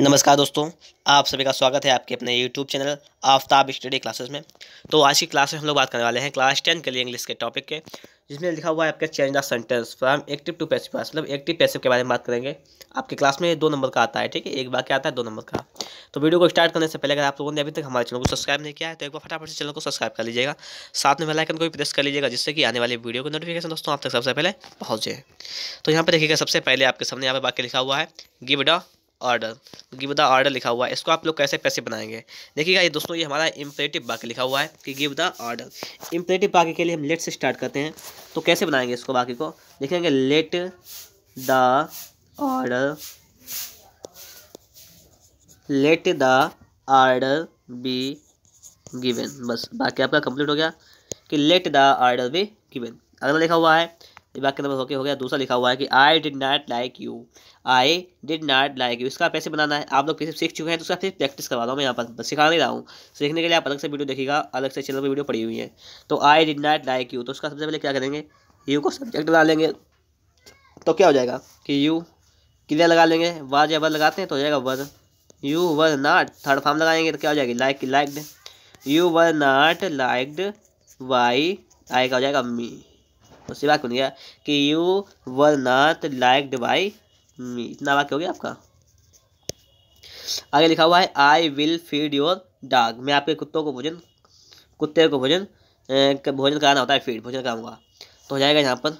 नमस्कार दोस्तों आप सभी का स्वागत है आपके अपने YouTube channel Aftab study classes में तो आज की क्लास में हम लोग बात करने वाले हैं क्लास टेन के लिए इंग्लिश के टॉपिक के जिसमें लिखा हुआ है आपका change the sentence from active to passive मतलब एक्टिव पैसिव के बारे में बात करेंगे आपके क्लास में दो नंबर का आता है ठीक है एक बार आता है दो नंबर का तो वीडियो को स्टार्ट करने से पहले अगर आप लोगों ने अभी तक हमारे चैनल को सब्सक्राइब नहीं किया है तो एक बार फटाफट से चैनल को सब्सक्राइब कर लीजिएगा साथ में बेलाइकन को भी प्रेस कर लीजिएगा जिससे कि आने वाली वीडियो को नोटिफिकेशन दोस्तों आप तक सबसे पहले पहुँच जाए तो यहाँ पर देखिएगा सबसे पहले आपके सामने यहाँ पर बाकी लिखा हुआ है गिव डॉ ऑर्डर गिव द ऑर्डर लिखा हुआ है इसको आप लोग कैसे पैसे बनाएंगे देखिएगा ये दोस्तों ये हमारा इम्परेटिव बाकी लिखा हुआ है कि गिव द ऑर्डर इम्परेटिव बाकी के लिए हम लेट से स्टार्ट करते हैं तो कैसे बनाएंगे इसको बाकी को देखेंगे let the order let the order be given बस बाकी आपका कंप्लीट हो गया कि let the order be given अगला लिखा हुआ है वाक्य नंबर ओके हो गया दूसरा लिखा हुआ है कि I did not like you I did not like you इसका कैसे बनाना है आप लोग पैसे सीख चुके हैं तो उसका फिर प्रैक्टिस करवा रहा हूँ मैं यहाँ पर सिखा नहीं रहा हूँ सीखने तो के लिए आप अलग से वीडियो देखिएगा अलग से चैनल पर वीडियो पड़ी हुई है तो I did not like you तो उसका सबसे पहले क्या करेंगे यू को सब्जेक्ट लगा लेंगे तो क्या हो जाएगा कि यू क्लियर लगा लेंगे वाज या वर लगाते हैं तो हो जाएगा were you were not third form लगाएंगे तो क्या हो जाएगी like liked you were not liked by I हो जाएगा मी उससे वाक्य बन गया कि you were not like by me इतना वाक्य हो गया आपका आगे लिखा हुआ है I will feed your dog मैं आपके कुत्तों को भोजन कुत्ते को भोजन भोजन कराना होता है फीड भोजन कराऊंगा तो हो जाएगा यहाँ पर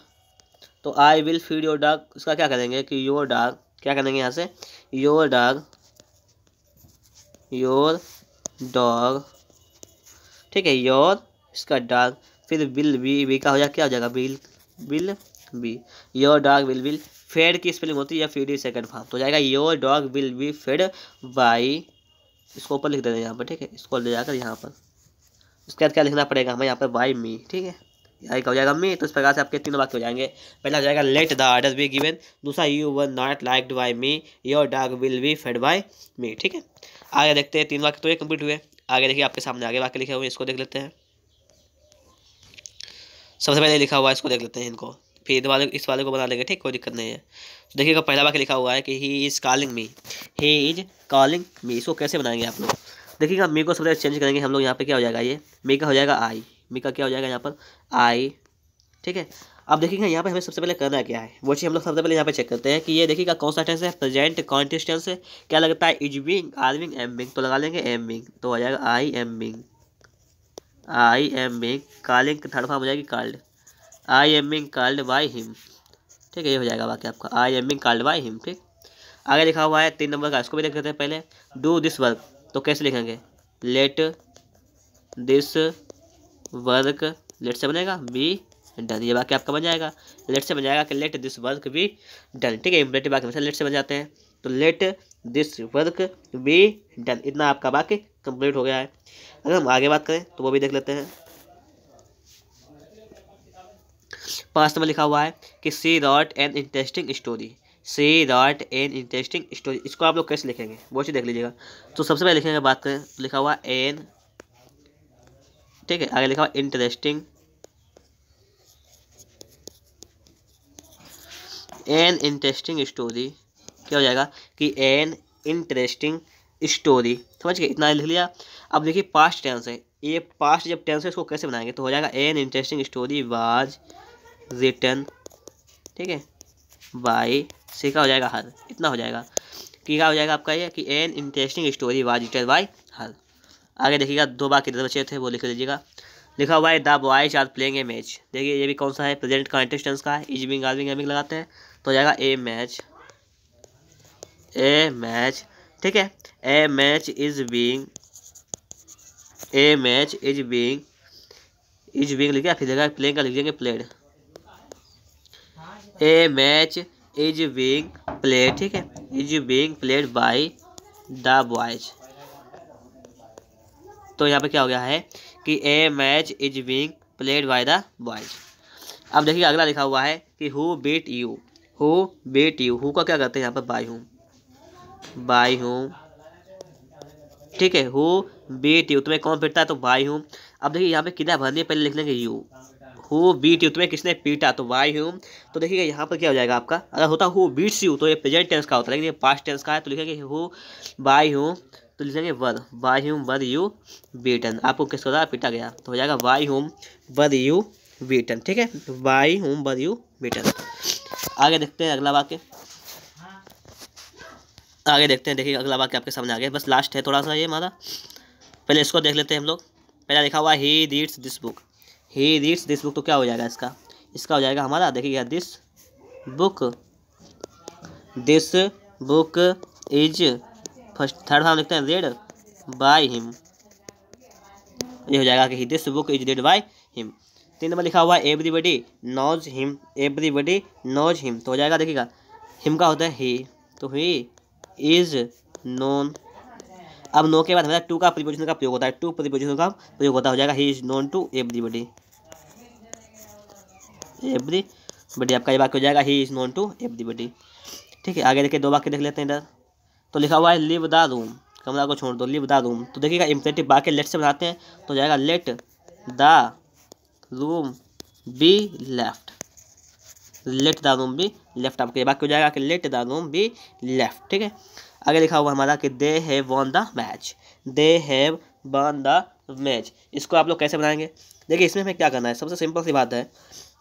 तो I will feed your dog उसका क्या करेंगे कि योर डॉग क्या करेंगे यहाँ से योर डॉग योर डॉग ठीक है योर इसका डॉग फिर विल बी वी का हो जाएगा क्या हो जाएगा will will be your dog will will fed की स्पेलिंग होती है या फीड सेकंड फॉर्म तो जाएगा your dog will be fed by इसको ऊपर लिख देना यहाँ पर ठीक है इसको ले जाकर यहाँ पर उसके बाद क्या लिखना पड़ेगा हमें यहाँ पर बाई मी ठीक है यहाँ का हो जाएगा मी तो इस प्रकार से आपके तीनों वाक्य हो जाएंगे पहला हो जाएगा let the order be given दूसरा you were not liked by me your dog will be fed by me ठीक है आगे देखते हैं तीन वाक्य तो ये कंप्लीट हुए आगे देखिए आपके सामने आगे वाक्य लिखे हुए इसको देख लेते हैं सबसे पहले लिखा हुआ है इसको देख लेते हैं इनको फिर वाले इस वाले को बना लेंगे ठीक कोई दिक्कत नहीं है तो देखिएगा पहला वाक्य लिखा हुआ है कि he is calling me he is calling me इसको कैसे बनाएंगे आप लोग देखिएगा मी को सबसे चेंज करेंगे हम लोग यहाँ पे क्या हो जाएगा ये मी का हो जाएगा आई मी का क्या हो जाएगा यहाँ पर आई ठीक है अब देखिएगा यहाँ पर हमें सबसे पहले करना क्या है वो चीज़ हम लोग सबसे पहले यहाँ पर चेक करते हैं कि ये देखिएगा कौन सा टेंस है प्रेजेंट कॉन्टेस्टेंस है क्या लगता है is being are being am being तो लगा लेंगे एम बिंग तो हो जाएगा I am being I am being calling third form हो जाएगी called I am being called by him ठीक है ये हो जाएगा बाकी आपका I am being called by him ठीक आगे लिखा हुआ है तीन नंबर का इसको भी देख लेते हैं पहले डू दिस वर्क तो कैसे लिखेंगे लेट दिस वर्क लेट से बनेगा बी डन ये बाकी आपका बन जाएगा लेट से बन जाएगा कि let this work be done ठीक है बाकी लेट से बन जाते हैं तो let this work be done इतना आपका बाकी कंप्लीट हो गया है अगर हम आगे बात करें तो वो भी देख लेते हैं पांच में लिखा हुआ है कि C dot N interesting story C dot N interesting story इसको आप लोग कैसे लिखेंगे वो चीज़ देख लीजिएगा तो सबसे पहले लिखेंगे बात करें तो लिखा हुआ एन ठीक है आगे लिखा हुआ इंटरेस्टिंग एन इंटरेस्टिंग स्टोरी क्या हो जाएगा कि एन इंटरेस्टिंग स्टोरी समझ गए इतना लिख लिया अब देखिए पास्ट टेंस है ये पास्ट जब टेंस है इसको कैसे बनाएंगे तो हो जाएगा an interesting story was written ठीक है बाई सीखा हो जाएगा हर इतना हो जाएगा कि क्या हो जाएगा आपका ये कि an interesting story was written by her आगे देखिएगा दो बाकी दस बचे थे वो लिख लीजिएगा लिखा हुआ है the boys are playing a match देखिए ये भी कौन सा है प्रेजेंट कॉन्टेस्टेंस का है इज बिंग आर लगाते हैं तो हो जाएगा ए मैच ए मैच ठीक है a match is being a match is being is being लिखे फिर जगह प्लेइंग का लिख देंगे played a match is being played ठीक है is being played by the boys तो यहाँ पे क्या हो गया है कि a match is being played by the boys अब देखिए अगला लिखा हुआ है कि who beat you who beat you who का क्या करते हैं यहाँ पर बाय हूँ बाई हूँ ठीक है हु बीट यू तुम्हें कौन पीटता है तो बाई हूँ अब देखिए यहाँ पे किधर भर है पहले लिख लेंगे यू हु बीट यू तुम्हें किसने पीटा तो वाई हूँ तो देखिएगा यहाँ पर क्या हो जाएगा आपका अगर होता हु बीट्स यू तो ये प्रेजेंट टेंस का होता है लेकिन ये पास्ट टेंस का है तो लिखेंगे हु बाई हूँ तो लिखेंगे वर वाई हूँ वर यू बीटन आपको किसको द्वारा पीटा गया तो हो जाएगा वाई हूँ वर यू बीटन ठीक है वाई हूँ वर यू बीटन आगे देखते हैं अगला वाक्य आगे देखते हैं देखिए अगला वाक्य आपके सामने आ गया बस लास्ट है थोड़ा सा ये हमारा पहले इसको देख लेते हैं हम लोग पहला लिखा हुआ he reads this book he reads this book तो क्या हो जाएगा इसका इसका हो जाएगा हमारा देखिएगा this book this book is first third हम लिखते हैं रेड बाय हिम ये हो जाएगा कि this book is read by him तीन नंबर लिखा हुआ है everybody knows him everybody knows him तो हो जाएगा देखिएगा हिम का होता है ही तो ही इज नॉन अब नो के बाद हमारा टू का प्रीपोजिशन का प्रयोग होता है टू प्रीपोजिशन का प्रयोग होता हो जाएगा he is known to everybody everybody आपका ये वाक्य हो जाएगा he is known to everybody ठीक है आगे देखिए दो वाक्य देख लेते हैं इधर तो लिखा हुआ है लिव द रूम कमरा को छोड़ दो लिव द रूम तो देखिएगा इम्परेटिव वाक्य लेट से बनाते हैं तो जाएगा let the room be left let the room be left आपके ये हो जाएगा कि let the room be left ठीक है आगे लिखा हुआ हमारा कि they have won the match they have won the match इसको आप लोग कैसे बनाएंगे देखिए इसमें हमें क्या करना है सबसे सिंपल सी बात है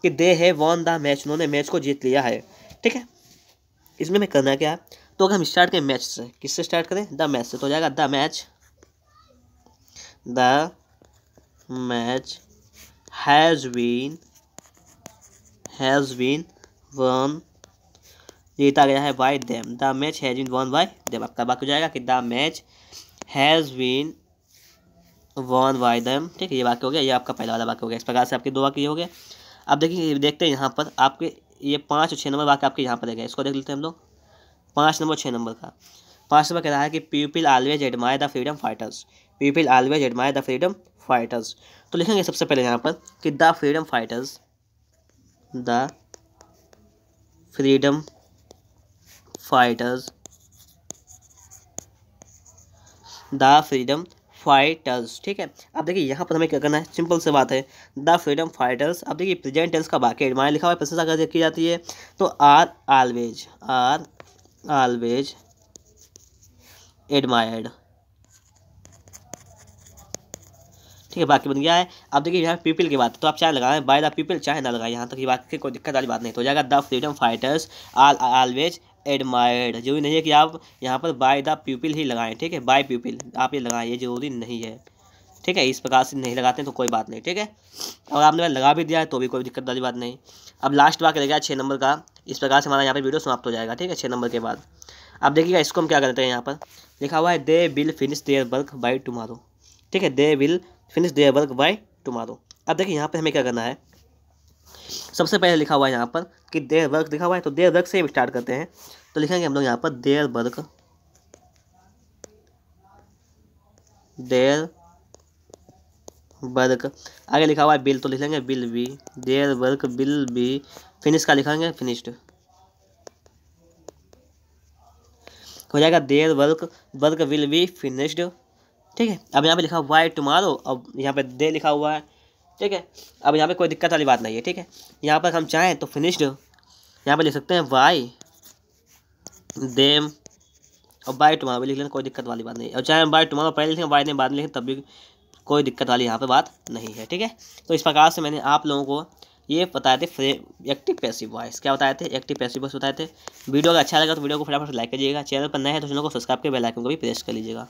कि they have won the match उन्होंने मैच को जीत लिया है ठीक है इसमें हमें करना क्या है तो अगर हम स्टार्ट करें मैच से किससे स्टार्ट करें द मैच से तो हो जाएगा the match the match has been has been won जीता गया है by them the match has been won by them आपका बाकी हो जाएगा कि the match has been won by them ठीक है ये वाक्य हो गया ये आपका पहला वाला वाक्य हो गया इस प्रकार से आपके दो वाक्य हो गया अब देखिए देखते हैं यहाँ पर आपके ये पाँच और छः नंबर वाक्य आपके यहाँ पर रहेगा इसको देख लेते हैं हम लोग पाँच नंबर छः नंबर का पाँच नंबर कह रहा है कि people always admire the freedom fighters people always admire the freedom fighters तो लिखेंगे सबसे पहले यहाँ पर कि the freedom fighters the freedom fighters the freedom fighters ठीक है अब देखिए यहाँ पर हमें क्या करना है सिंपल से बात है द फ्रीडम फाइटर्स अब देखिए प्रेजेंट टेंस का बाकी एडमायर लिखा हुआ है प्रशंसा कर की जाती है तो are always are always admired ठीक है बाकी बन गया है अब देखिए यहाँ पीपल की बात तो आप चाहे लगाएं बाय द पीपल चाहे ना लगाएं यहाँ तक की बात की कोई दिक्कत वाली बात नहीं तो हो जाएगा the freedom fighters all always admired जरूरी नहीं है कि आप यहाँ पर बाय द पीपल ही लगाएं ठीक है बाय पीपल आप ये लगाएं ये जरूरी नहीं है ठीक है इस प्रकार से नहीं लगाते हैं तो कोई बात नहीं ठीक है और आपने लगा भी दिया है तो भी कोई दिक्कत वाली बात नहीं अब लास्ट बात रह गया छः नंबर का इस प्रकार से हमारा यहाँ पर वीडियो समाप्त हो जाएगा ठीक है छः नंबर के बाद अब देखिएगा इसको हम क्या करते हैं यहाँ पर लिखा हुआ है they will finish their work by tomorrow ठीक है they will finish their work by tomorrow अब देखिए यहाँ पर हमें क्या करना है सबसे पहले लिखा हुआ है यहाँ पर कि देयर वर्क लिखा हुआ है तो देयर वर्क से हम स्टार्ट करते हैं तो लिखेंगे हम लोग यहाँ पर देयर वर्क देयर वर्क आगे लिखा हुआ है बिल तो लिख लेंगे will be their work will be finish का लिखेंगे फिनिश्ड हो जाएगा their work work will be finished ठीक है अब यहाँ पे लिखा हुआ है टुमारो अब यहाँ पे दे लिखा हुआ है ठीक है अब यहाँ पे कोई दिक्कत वाली बात नहीं है ठीक है यहाँ पर हम चाहें तो फिनिश्ड यहाँ पे लिख सकते हैं वाई देम और बाई टुमारो भी लिख लें कोई दिक्कत वाली बात नहीं और चाहे बाई टुमारो पहले लिखें बाई देम बाद में लिखें तब भी कोई दिक्कत वाली यहाँ पर बात नहीं है ठीक है तो इस प्रकार से मैंने आप लोगों को ये बताए थे फ्रे एक्टिव पैसिव वॉइस क्या बताए थे एक्टिव पैसिव वॉइस बताए थे वीडियो अगर अच्छा लगा तो वीडियो को फटाफट लाइक कीजिएगा चैनल पर नए हैं तो चैनल को सब्सक्राइब के बेल आइकन को भी प्रेस कर लीजिएगा